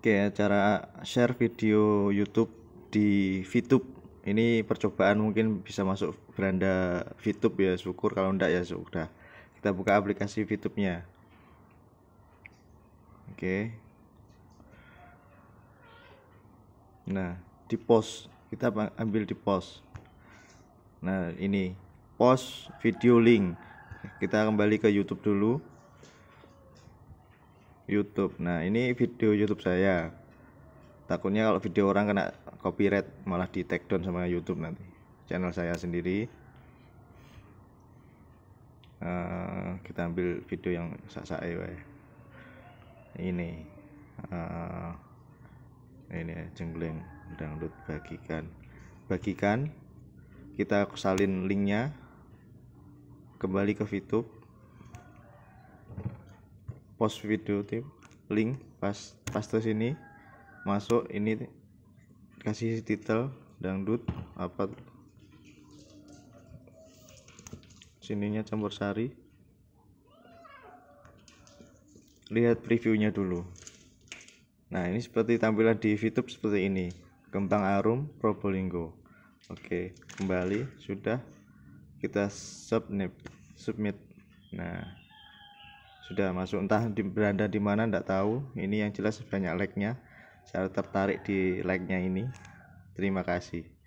Oke cara share video YouTube di VTube ini percobaan mungkin bisa masuk beranda VTube ya syukur kalau enggak ya sudah kita buka aplikasi VTube nya oke nah di post kita ambil di post nah ini post video link kita kembali ke YouTube dulu YouTube. Nah, ini video YouTube saya. Takutnya kalau video orang kena copyright malah di take down sama YouTube nanti. Channel saya sendiri. Uh, kita ambil video yang sak-sak Ini. Uh, ini jenggling dangdut bagikan. Bagikan kita salin linknya kembali ke YouTube post video tip link pas paste sini masuk ini kasih titel dangdut apa sininya campur sari lihat previewnya dulu nah ini seperti tampilan di youtube seperti ini kembang arum probolinggo oke kembali sudah kita submit submit nah sudah masuk entah di, berada di mana tidak tahu ini yang jelas banyak like-nya saya tertarik di like-nya ini terima kasih